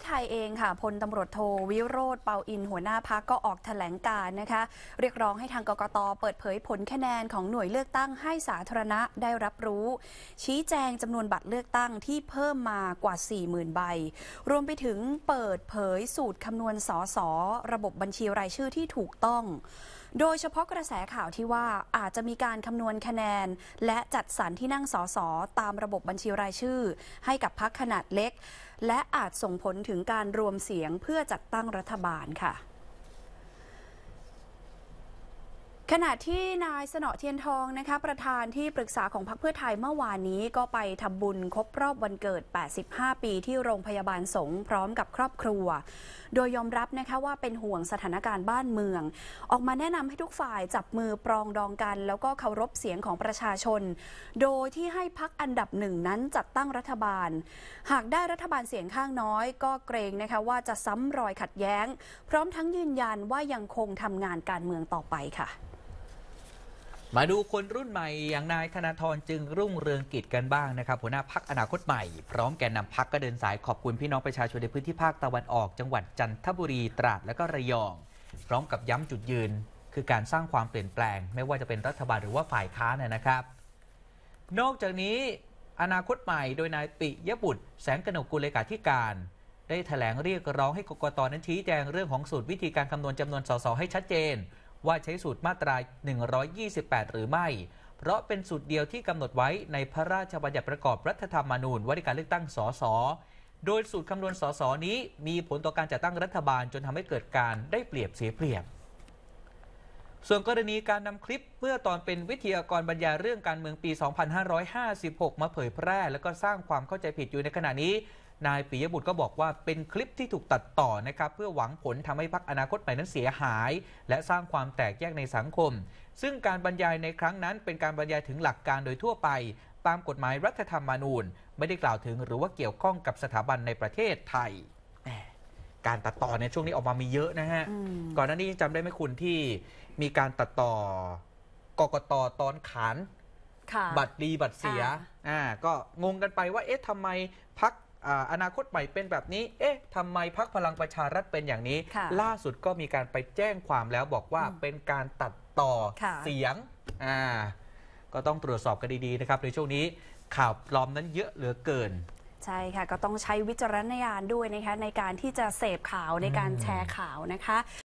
อไทยเองค่ะ พลตำรวจโทวิโรธเปาอินหัวหน้าพักก็ออกแถลงการนะคะ เรียกร้องให้ทางกกตเปิดเผยผลคะแนนของหน่วยเลือกตั้งให้สาธารณะได้รับรู้ ชี้แจงจำนวนบัตรเลือกตั้งที่เพิ่มมากว่า 40,000 ใบ รวมไปถึงเปิดเผยสูตรคำนวณสสระบบบัญชีรายชื่อที่ถูกต้องโดยเฉพาะกระแสข่าวที่ว่าอาจจะมีการคำนวณคะแนน และจัดสรรที่นั่งสสตามระบบบัญชีรายชื่อ ให้กับพรรคขนาดเล็ก และอาจส่งผลถึงการรวมเสียงเพื่อจัดตั้งรัฐบาลค่ะขณะที่นายสนอเทียนทองนะคะ ประธานที่ปรึกษาของพรรคเพื่อไทยเมื่อวานนี้ก็ไปทำบุญครบรอบวันเกิด 85 ปีที่โรงพยาบาลสงพร้อมกับครอบครัว โดยยอมรับนะคะว่าเป็นห่วงสถานการณ์บ้านเมือง ออกมาแนะนำให้ทุกฝ่ายจับมือปรองดองกันแล้วก็เคารพเสียงของประชาชน โดยที่ให้พักอันดับหนึ่งนั้นจัดตั้งรัฐบาล หากได้รัฐบาลเสียงข้างน้อยก็เกรงนะคะว่าจะซ้ำรอยขัดแย้ง พร้อมทั้งยืนยันว่ายังคงทำงานการเมืองต่อไปค่ะมาดูคนรุ่นใหม่อย่างนายธนาธรจึงรุ่งเรืองกิจกันบ้างนะครับหัวหน้าพักอนาคตใหม่พร้อมแกนนาพักก็เดินสายขอบคุณพี่น้องประชาชนในพื้นที่ภาคตะวันออกจังหวัดจันทบุรีตราด และก็ระยอง พร้อมกับย้ำจุดยืน คือการสร้างความเปลี่ยนแปลง ไม่ว่าจะเป็นรัฐบาลหรือว่าฝ่ายค้านนะครับ นอกจากนี้อนาคตใหม่โดยนายปิยบุตรแสงกนกุลเลขาธิการ ได้แถลงเรียกร้องให้กกตนั้นชี้แจงเรื่องของสูตรวิธีการคำนวณจำนวนสสให้ชัดเจนว่าใช้สูตรมาตรา 128 หรือไม่ เพราะเป็นสูตรเดียวที่กำหนดไว้ในพระราชบัญญัติประกอบรัฐธรรมนูญว่าด้วยการเลือกตั้งสส โดยสูตรคำนวณสสนี้มีผลต่อการจัดตั้งรัฐบาลจนทำให้เกิดการได้เปรียบเสียเปรียบ ส่วนกรณีการนำคลิป เมื่อตอนเป็นวิทยากรบรรยายเรื่องการเมืองปี 2556 มาเผยแพร่ และก็สร้างความเข้าใจผิดอยู่ในขณะนี้นายปิยบุตรก็บอกว่าเป็นคลิปที่ถูกตัดต่อนะครับ เพื่อหวังผลทำให้พักอนาคตใหม่นั้นเสียหาย และสร้างความแตกแยกในสังคม ซึ่งการบรรยายในครั้งนั้น เป็นการบรรยายถึงหลักการโดยทั่วไป ตามกฎหมายรัฐธรรมนูญ ไม่ได้กล่าวถึง หรือว่าเกี่ยวข้องกับสถาบันในประเทศไทย การตัดต่อในช่วงนี้ออกมามีเยอะนะฮะก่อนหน้านี้จำได้ไหมคุณที่มีการตัดต่อกกตตอนขานบัตรดีบัตรเสียอ่าก็งงกันไปว่าเอ๊ะทำไมพักอนาคตใหม่เป็นแบบนี้ เอ๊ะทำไมพักพลังประชารัฐเป็นอย่างนี้ ล่าสุดก็มีการไปแจ้งความแล้วบอกว่าเป็นการตัดต่อเสียงอ่าก็ต้องตรวจสอบกันดี ๆนะครับในช่วงนี้ข่าวปลอมนั้นเยอะเหลือเกิน ใช่ค่ะ ก็ต้องใช้วิจารณญาณด้วยนะคะในการที่จะเสพข่าวในการแชร์ข่าวนะคะ